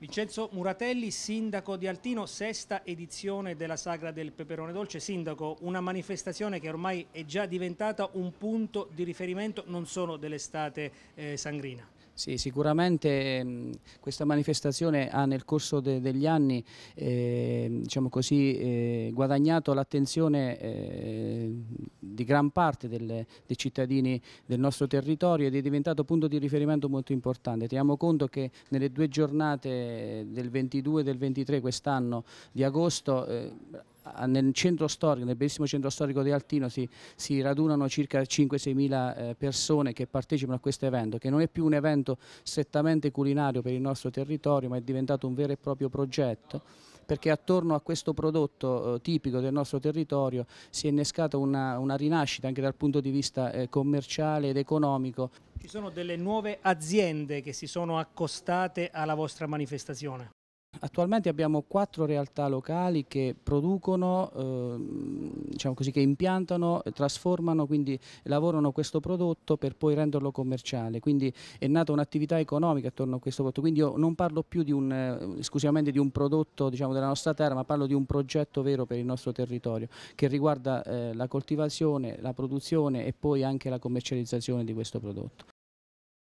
Vincenzo Muratelli, sindaco di Altino, sesta edizione della Sagra del Peperone Dolce. Sindaco, una manifestazione che ormai è già diventata un punto di riferimento non solo dell'estate eh, sangrina. Sì, sicuramente mh, ehm, questa manifestazione ha nel corso de degli anni eh, diciamo così, eh, guadagnato l'attenzione eh, di gran parte delle, dei cittadini del nostro territorio ed è diventato punto di riferimento molto importante. Teniamo conto che nelle due giornate del 22 e del 23 quest'anno di agosto eh, nel centro storico, nel bellissimo centro storico di Altino si, si radunano circa 5-6 mila eh, persone che partecipano a questo evento, che non è più un evento strettamente culinario per il nostro territorio, ma è diventato un vero e proprio progetto perché attorno a questo prodotto eh, tipico del nostro territorio si è innescata una, una rinascita anche dal punto di vista eh, commerciale ed economico. Ci sono delle nuove aziende che si sono accostate alla vostra manifestazione? Attualmente abbiamo quattro realtà locali che producono, eh, diciamo così, che impiantano, trasformano, quindi lavorano questo prodotto per poi renderlo commerciale. Quindi è nata un'attività economica attorno a questo prodotto. Quindi io non parlo più di un, eh, esclusivamente di un prodotto diciamo, della nostra terra, ma parlo di un progetto vero per il nostro territorio che riguarda eh, la coltivazione, la produzione e poi anche la commercializzazione di questo prodotto.